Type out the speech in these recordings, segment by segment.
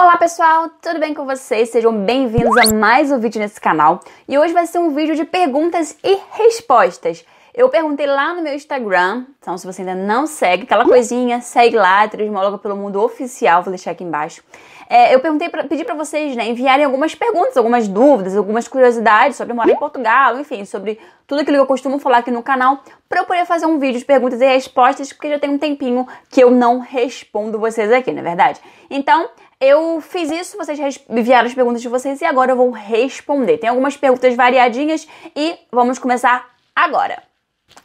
Olá pessoal, tudo bem com vocês? Sejam bem-vindos a mais um vídeo nesse canal e hoje vai ser um vídeo de perguntas e respostas. Eu perguntei lá no meu Instagram, então se você ainda não segue, aquela coisinha, segue lá, Trismóloga pelo Mundo Oficial, vou deixar aqui embaixo é, eu perguntei pra, pedi para vocês né, enviarem algumas perguntas, algumas dúvidas, algumas curiosidades sobre morar em Portugal, enfim, sobre tudo aquilo que eu costumo falar aqui no canal, para eu poder fazer um vídeo de perguntas e respostas, porque já tem um tempinho que eu não respondo vocês aqui, não é verdade? Então, eu fiz isso, vocês enviaram as perguntas de vocês e agora eu vou responder. Tem algumas perguntas variadinhas e vamos começar agora.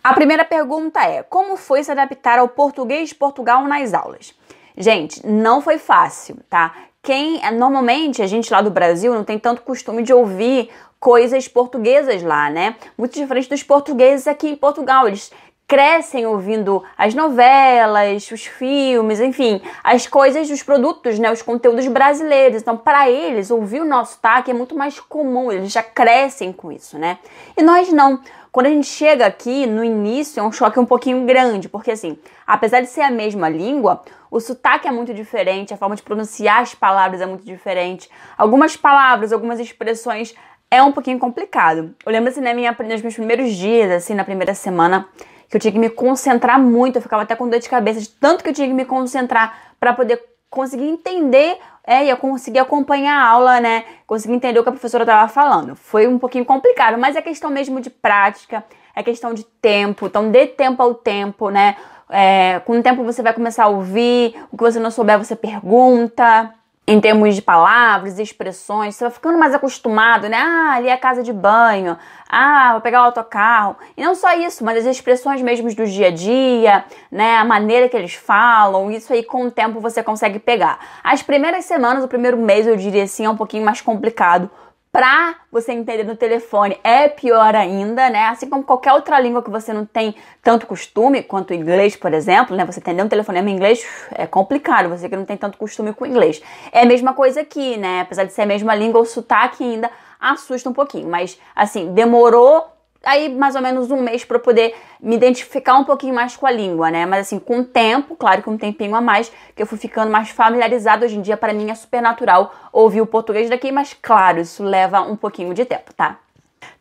A primeira pergunta é: como foi se adaptar ao português de Portugal nas aulas? Gente, não foi fácil, tá? quem é, normalmente a gente lá do Brasil não tem tanto costume de ouvir coisas portuguesas lá, né? Muito diferente dos portugueses aqui em Portugal. Eles crescem ouvindo as novelas, os filmes, enfim, as coisas, os produtos, né, os conteúdos brasileiros. Então, para eles, ouvir o nosso sotaque é muito mais comum, eles já crescem com isso, né? E nós não. Quando a gente chega aqui, no início, é um choque um pouquinho grande, porque assim, apesar de ser a mesma língua, o sotaque é muito diferente, a forma de pronunciar as palavras é muito diferente. Algumas palavras, algumas expressões é um pouquinho complicado. Eu lembro assim, né, minha, nos meus primeiros dias, assim, na primeira semana, que eu tinha que me concentrar muito, eu ficava até com dor de cabeça de tanto que eu tinha que me concentrar para poder conseguir entender é, e eu conseguir acompanhar a aula, né? Consegui entender o que a professora estava falando. Foi um pouquinho complicado, mas é questão mesmo de prática, é questão de tempo. Então, dê tempo ao tempo, né? É, com o tempo você vai começar a ouvir, o que você não souber você pergunta em termos de palavras, expressões, você vai ficando mais acostumado, né? Ah, ali é a casa de banho, ah, vou pegar o autocarro. E não só isso, mas as expressões mesmo do dia a dia, né? A maneira que eles falam, isso aí com o tempo você consegue pegar. As primeiras semanas, o primeiro mês, eu diria assim, é um pouquinho mais complicado para você entender no telefone é pior ainda, né? Assim como qualquer outra língua que você não tem tanto costume, quanto o inglês, por exemplo, né? Você entender um telefonema em inglês é complicado, você que não tem tanto costume com o inglês. É a mesma coisa aqui, né? Apesar de ser a mesma língua, o sotaque ainda assusta um pouquinho, mas assim, demorou aí mais ou menos um mês para poder me identificar um pouquinho mais com a língua, né? Mas assim, com o tempo, claro que um tempinho a mais, que eu fui ficando mais familiarizado hoje em dia, para mim é super natural ouvir o português daqui, mas claro, isso leva um pouquinho de tempo, tá?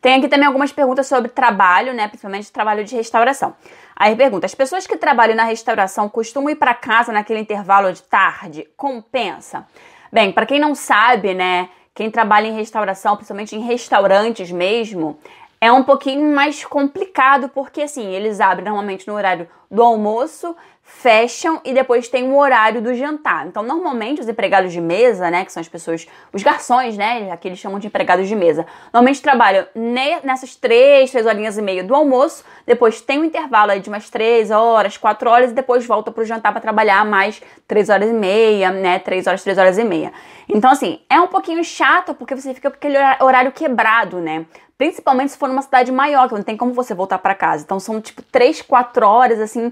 Tem aqui também algumas perguntas sobre trabalho, né? Principalmente trabalho de restauração. Aí pergunta: as pessoas que trabalham na restauração costumam ir para casa naquele intervalo de tarde? Compensa? Bem, para quem não sabe, né? Quem trabalha em restauração, principalmente em restaurantes mesmo, é um pouquinho mais complicado, porque assim, eles abrem normalmente no horário do almoço fecham e depois tem um horário do jantar. Então, normalmente os empregados de mesa, né, que são as pessoas, os garçons, né, aqui eles chamam de empregados de mesa, normalmente trabalham nessas três, três horinhas e meia do almoço, depois tem um intervalo de umas três horas, quatro horas e depois volta pro jantar para trabalhar mais três horas e meia, né, três horas, três horas e meia. Então, assim, é um pouquinho chato porque você fica com aquele horário quebrado, né? Principalmente se for numa cidade maior, que não tem como você voltar para casa. Então são tipo 3, 4 horas assim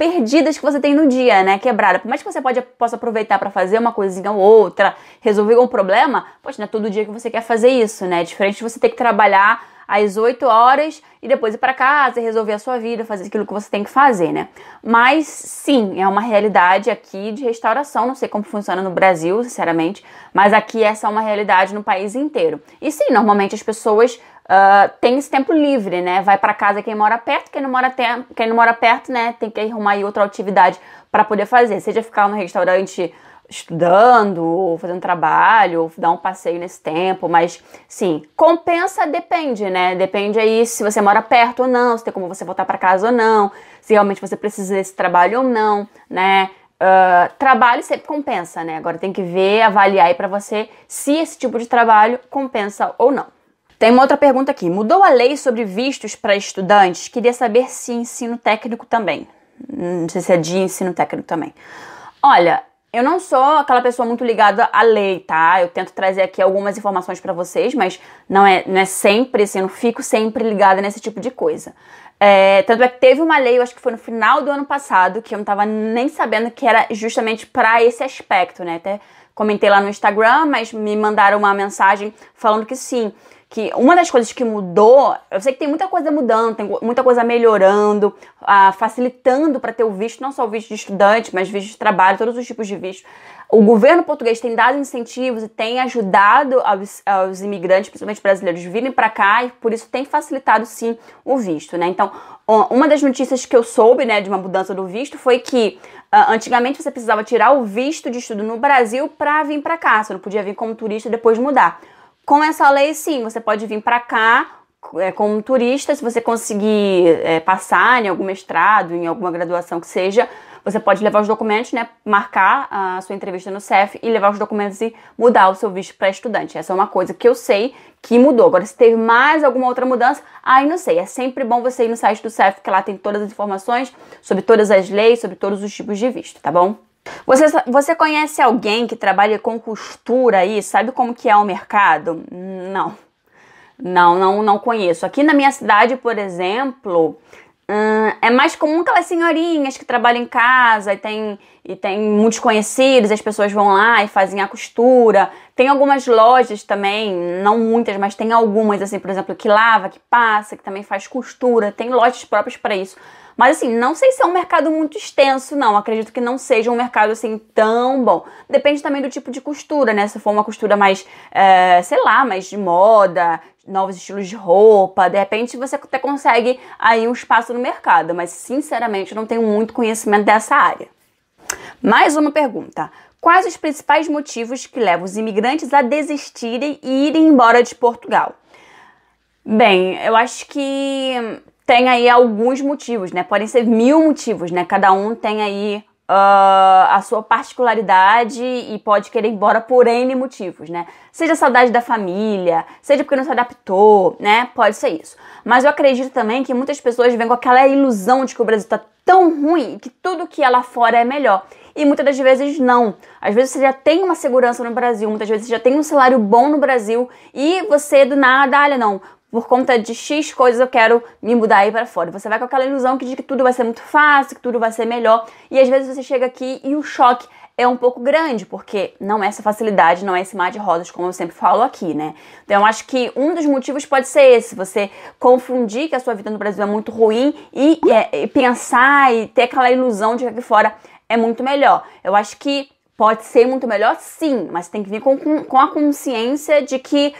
perdidas que você tem no dia, né? Quebrada. Por mais que você pode, possa aproveitar para fazer uma coisinha ou outra, resolver um problema, poxa, não é todo dia que você quer fazer isso, né? É diferente de você ter que trabalhar às 8 horas e depois ir para casa, resolver a sua vida, fazer aquilo que você tem que fazer, né? Mas sim, é uma realidade aqui de restauração, não sei como funciona no Brasil, sinceramente, mas aqui essa é uma realidade no país inteiro. E sim, normalmente as pessoas Uh, ah, tem esse tempo livre, né? Vai para casa quem mora perto, quem não mora, quem não mora perto, né? Tem que arrumar outra atividade para poder fazer, seja ficar no restaurante estudando, ou fazendo trabalho, ou dar um passeio nesse tempo, mas sim, compensa depende, né? Depende aí se você mora perto ou não, se tem como você voltar para casa ou não, se realmente você precisa desse trabalho ou não, né? Uh, trabalho sempre compensa, né? Agora tem que ver, avaliar aí para você se esse tipo de trabalho compensa ou não. Tem uma outra pergunta aqui. Mudou a lei sobre vistos para estudantes? Queria saber se ensino técnico também. Hum, não sei se é de ensino técnico também. Olha, eu não sou aquela pessoa muito ligada à lei, tá? Eu tento trazer aqui algumas informações para vocês, mas não é, não é sempre, assim, eu não fico sempre ligada nesse tipo de coisa. É, tanto é que teve uma lei, eu acho que foi no final do ano passado, que eu não tava nem sabendo que era justamente para esse aspecto, né? Até comentei lá no Instagram, mas me mandaram uma mensagem falando que sim, que uma das coisas que mudou, eu sei que tem muita coisa mudando, tem muita coisa melhorando, ah, facilitando para ter o visto, não só o visto de estudante, mas visto de trabalho, todos os tipos de visto. O governo português tem dado incentivos e tem ajudado aos, aos imigrantes, principalmente brasileiros, virem para cá e por isso tem facilitado sim o visto, né? Então, uma das notícias que eu soube, né, de uma mudança do visto foi que ah, antigamente você precisava tirar o visto de estudo no Brasil para vir para cá, você não podia vir como turista e depois mudar. Com essa lei, sim, você pode vir para cá é, como turista, se você conseguir é, passar em algum mestrado, em alguma graduação que seja, você pode levar os documentos, né, marcar a sua entrevista no CEF e levar os documentos e mudar o seu visto para estudante. Essa é uma coisa que eu sei que mudou. Agora, se teve mais alguma outra mudança, aí não sei. É sempre bom você ir no site do CEF, que lá tem todas as informações sobre todas as leis, sobre todos os tipos de visto, tá bom? Você, você conhece alguém que trabalha com costura aí? Sabe como que é o mercado? Não. Não, não, não conheço. Aqui na minha cidade, por exemplo, hum, é mais comum aquelas senhorinhas que trabalham em casa e tem, e tem muitos conhecidos, as pessoas vão lá e fazem a costura. Tem algumas lojas também, não muitas, mas tem algumas, assim, por exemplo, que lava, que passa, que também faz costura, tem lojas próprias para isso. Mas assim, não sei se é um mercado muito extenso, não. Acredito que não seja um mercado assim tão bom. Depende também do tipo de costura, né? Se for uma costura mais, é, sei lá, mais de moda, novos estilos de roupa, de repente você até consegue aí um espaço no mercado, mas sinceramente eu não tenho muito conhecimento dessa área. Mais uma pergunta. Quais os principais motivos que levam os imigrantes a desistirem e irem embora de Portugal? Bem, eu acho que tem aí alguns motivos, né? Podem ser mil motivos, né? Cada um tem aí Uh, a sua particularidade e pode querer ir embora por N motivos, né? Seja saudade da família, seja porque não se adaptou, né? Pode ser isso. Mas eu acredito também que muitas pessoas vêm com aquela ilusão de que o Brasil tá tão ruim que tudo que é lá fora é melhor. E muitas das vezes não. Às vezes você já tem uma segurança no Brasil, muitas vezes você já tem um salário bom no Brasil e você do nada, olha, não, por conta de X coisas eu quero me mudar aí para fora. Você vai com aquela ilusão que diz que tudo vai ser muito fácil, que tudo vai ser melhor, e às vezes você chega aqui e o choque é um pouco grande, porque não é essa facilidade, não é esse mar de rosas, como eu sempre falo aqui, né? Então eu acho que um dos motivos pode ser esse, você confundir que a sua vida no Brasil é muito ruim e, e é, pensar e ter aquela ilusão de que aqui fora é muito melhor. Eu acho que pode ser muito melhor, sim, mas tem que vir com, com, com a consciência de que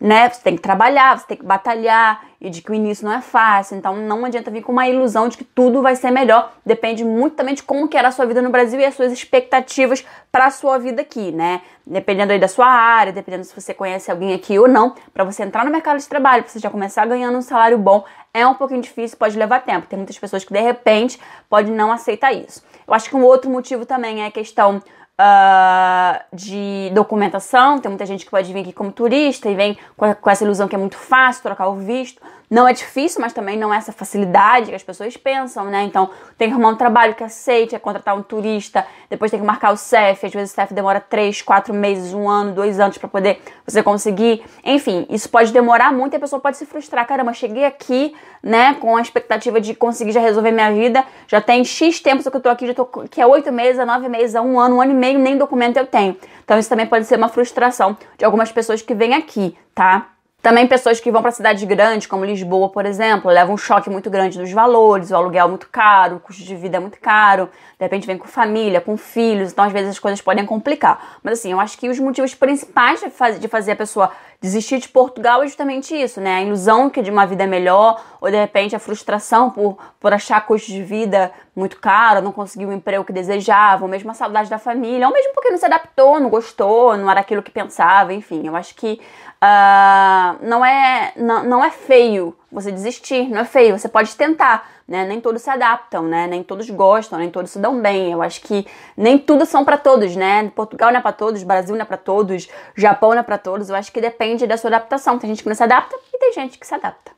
né? Você tem que trabalhar, você tem que batalhar e de que o início não é fácil. Então não adianta vir com uma ilusão de que tudo vai ser melhor. Depende muito também de como que era a sua vida no Brasil e as suas expectativas para a sua vida aqui, né? Dependendo aí da sua área, dependendo se você conhece alguém aqui ou não, para você entrar no mercado de trabalho, para você já começar ganhando um salário bom, é um pouquinho difícil, pode levar tempo. Tem muitas pessoas que de repente podem não aceitar isso. Eu acho que um outro motivo também é a questão uh, de documentação. Tem muita gente que pode vir aqui como turista e vem com, com essa ilusão que é muito fácil trocar o visto. Não é difícil, mas também não é essa facilidade que as pessoas pensam, né? Então, tem que arrumar um trabalho que aceite, é contratar um turista, depois tem que marcar o CEF, às vezes o CEF demora 3, 4 meses, um ano, dois anos para poder você conseguir. Enfim, isso pode demorar muito e a pessoa pode se frustrar. Caramba, cheguei aqui, né, com a expectativa de conseguir já resolver minha vida, já tem X tempos que eu tô aqui, já tô que é 8 meses, a é 9 meses, a é um ano, um ano e meio, nem documento eu tenho. Então, isso também pode ser uma frustração de algumas pessoas que vêm aqui, tá? Também pessoas que vão para cidades grandes, como Lisboa, por exemplo, levam um choque muito grande dos valores, o aluguel é muito caro, o custo de vida é muito caro, de repente vem com família, com filhos, então às vezes as coisas podem complicar. Mas assim, eu acho que os motivos principais de fazer a pessoa Desistir de Portugal é justamente isso, né? A ilusão que de uma vida é melhor, ou de repente a frustração por, por achar custo de vida muito caro, não conseguir o emprego que desejava, ou mesmo a saudade da família, ou mesmo porque não se adaptou, não gostou, não era aquilo que pensava, enfim. Eu acho que uh, não, é, não, não é feio você desistir, não é feio, você pode tentar, né? Nem todos se adaptam, né? Nem todos gostam, nem todos se dão bem. Eu acho que nem tudo são para todos, né? Portugal não é para todos, Brasil não é para todos, Japão não é para todos. Eu acho que depende da sua adaptação. Tem gente que não se adapta e tem gente que se adapta.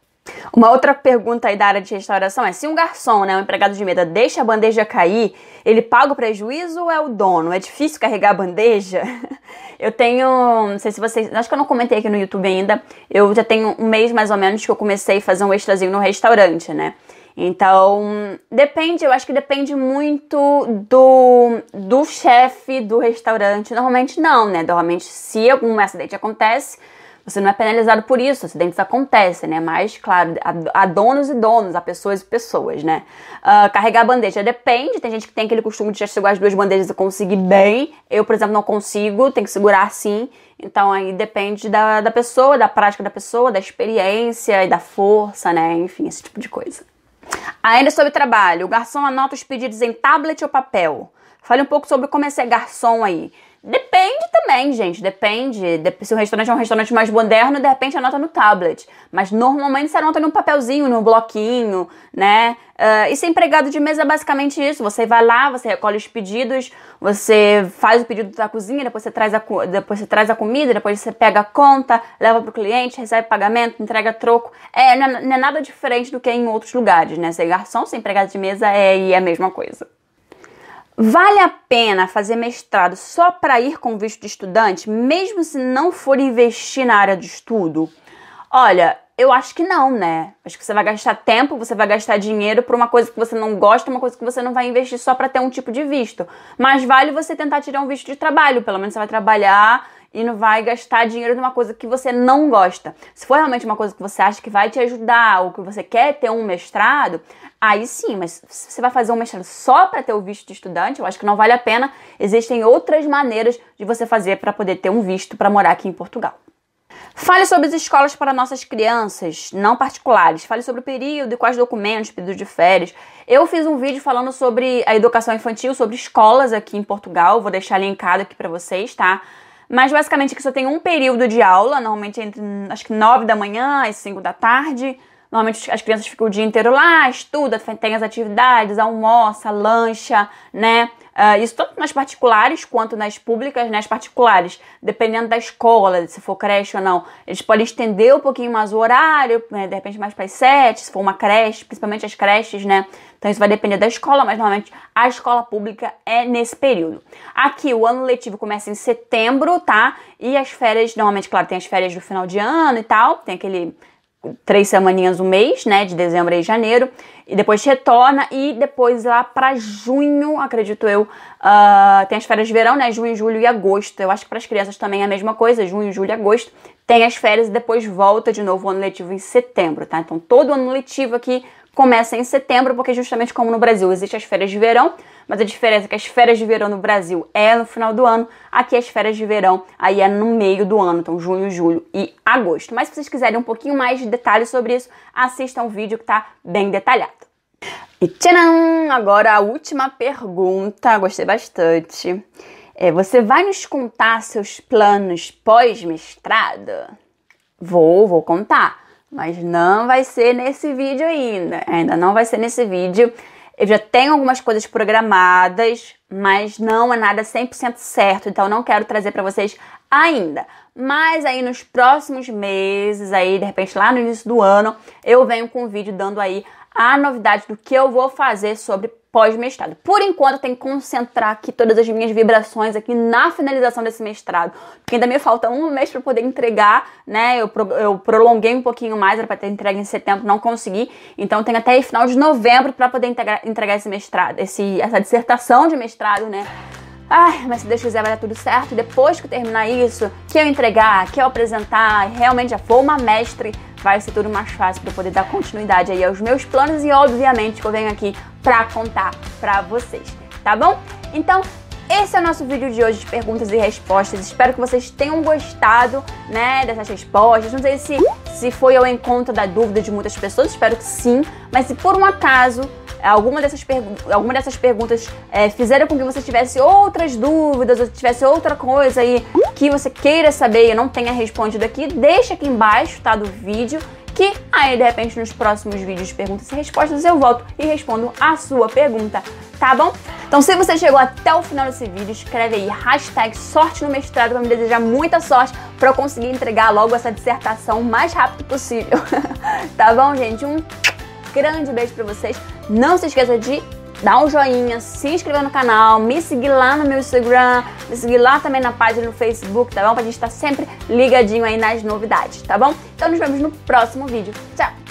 Uma outra pergunta aí da área de restauração é: se um garçom, né, um empregado de mesa, deixa a bandeja cair, ele paga o prejuízo ou é o dono? É difícil carregar a bandeja? Eu tenho, não sei se vocês, acho que eu não comentei aqui no YouTube ainda, eu já tenho um mês mais ou menos que eu comecei a fazer um extrazinho no restaurante, né? Então, depende, eu acho que depende muito do, do chefe do restaurante. Normalmente não, né? Normalmente se algum acidente acontece, você não é penalizado por isso, acidentes acontecem, né? Mas, claro, há donos e donos, há pessoas e pessoas, né? Uh, carregar a bandeja depende, tem gente que tem aquele costume de já segurar as duas bandejas e conseguir bem. Eu, por exemplo, não consigo, tem que segurar sim. Então aí depende da, da pessoa, da prática da pessoa, da experiência e da força, né? Enfim, esse tipo de coisa. Ainda sobre trabalho, o garçom anota os pedidos em tablet ou papel. Fale um pouco sobre como é ser garçom aí. Depende também, gente. Depende. se o restaurante é um restaurante mais moderno, de repente anota no tablet. Mas normalmente você anota num papelzinho, num bloquinho, né? Uh, e ser empregado de mesa é basicamente isso. Você vai lá, você recolhe os pedidos, você faz o pedido da cozinha, depois você traz a, depois você traz a comida, depois você pega a conta, leva pro cliente, recebe pagamento, entrega troco. É, não é, não é nada diferente do que é em outros lugares, né? Ser garçom, ser empregado de mesa é, é a mesma coisa. Vale a pena fazer mestrado só para ir com visto de estudante, mesmo se não for investir na área de estudo? Olha, eu acho que não, né? Acho que você vai gastar tempo, você vai gastar dinheiro por uma coisa que você não gosta, uma coisa que você não vai investir só para ter um tipo de visto. Mas vale você tentar tirar um visto de trabalho, pelo menos você vai trabalhar e não vai gastar dinheiro numa coisa que você não gosta. Se for realmente uma coisa que você acha que vai te ajudar ou que você quer ter um mestrado, aí sim, mas se você vai fazer um mestrado só para ter o visto de estudante, eu acho que não vale a pena. Existem outras maneiras de você fazer para poder ter um visto para morar aqui em Portugal. Fale sobre as escolas para nossas crianças, não particulares. Fale sobre o período e quais documentos, pedido de férias. Eu fiz um vídeo falando sobre a educação infantil, sobre escolas aqui em Portugal. Vou deixar linkado aqui para vocês, tá? Mas basicamente que você tem um período de aula, normalmente entre hum, acho que 9 da manhã às 5 da tarde, Normalmente as crianças ficam o dia inteiro lá, estuda, tem as atividades, almoça, lancha, né? Uh, isso tanto nas particulares quanto nas públicas, nas né? particulares, dependendo da escola, se for creche ou não, eles podem estender um pouquinho mais o horário, né? de repente mais para as sete, se for uma creche, principalmente as creches, né? Então isso vai depender da escola, mas normalmente a escola pública é nesse período. Aqui o ano letivo começa em setembro, tá? E as férias, normalmente, claro, tem as férias do final de ano e tal, tem aquele três semaninhas, um mês, né, de dezembro e janeiro, e depois retorna e depois lá para junho, acredito eu, uh, tem as férias de verão, né, junho, julho e agosto. Eu acho que para as crianças também é a mesma coisa, junho, julho e agosto. Tem as férias e depois volta de novo o ano letivo em setembro, tá? Então todo ano letivo aqui começa em setembro, porque justamente como no Brasil existe as férias de verão, mas a diferença é que as férias de verão no Brasil é no final do ano, aqui as férias de verão aí é no meio do ano, então junho, julho e agosto. Mas se vocês quiserem um pouquinho mais de detalhes sobre isso, assistam o vídeo que está bem detalhado. E tcharam! Agora a última pergunta, gostei bastante. É, você vai nos contar seus planos pós-mestrado? Vou, vou contar mas não vai ser nesse vídeo ainda. Ainda não vai ser nesse vídeo. Eu já tenho algumas coisas programadas, mas não é nada 100% certo, então não quero trazer para vocês ainda. Mas aí nos próximos meses, aí de repente lá no início do ano, eu venho com um vídeo dando aí a novidade do que eu vou fazer sobre pós-mestrado. Por enquanto, eu tenho que concentrar aqui todas as minhas vibrações aqui na finalização desse mestrado, porque ainda me falta um mês para poder entregar, né? Eu, pro, eu prolonguei um pouquinho mais, era para ter entregue em setembro, não consegui. Então, tenho até final de novembro para poder entregar, entregar esse mestrado, esse, essa dissertação de mestrado, né? Ai, mas se Deus quiser vai dar tudo certo. Depois que eu terminar isso, que eu entregar, que eu apresentar, realmente já for uma mestre, vai ser tudo mais fácil para poder dar continuidade aí aos meus planos e obviamente que eu venho aqui para contar para vocês, tá bom? Então, esse é o nosso vídeo de hoje de perguntas e respostas. Espero que vocês tenham gostado, né, dessas respostas. Não sei se, se foi ao encontro da dúvida de muitas pessoas, espero que sim. Mas se por um acaso alguma dessas, pergu alguma dessas perguntas é, fizeram com que você tivesse outras dúvidas, ou tivesse outra coisa aí que você queira saber e não tenha respondido aqui, deixa aqui embaixo, tá, do vídeo que aí de repente nos próximos vídeos de perguntas e respostas eu volto e respondo a sua pergunta, tá bom? Então se você chegou até o final desse vídeo, escreve aí hashtag sorte no mestrado para me desejar muita sorte para eu conseguir entregar logo essa dissertação o mais rápido possível. tá bom, gente? Um grande beijo para vocês. Não se esqueça de dar um joinha, se inscrever no canal, me seguir lá no meu Instagram, me seguir lá também na página no Facebook, tá bom? Pra gente estar tá sempre ligadinho aí nas novidades, tá bom? Então nos vemos no próximo vídeo. Tchau!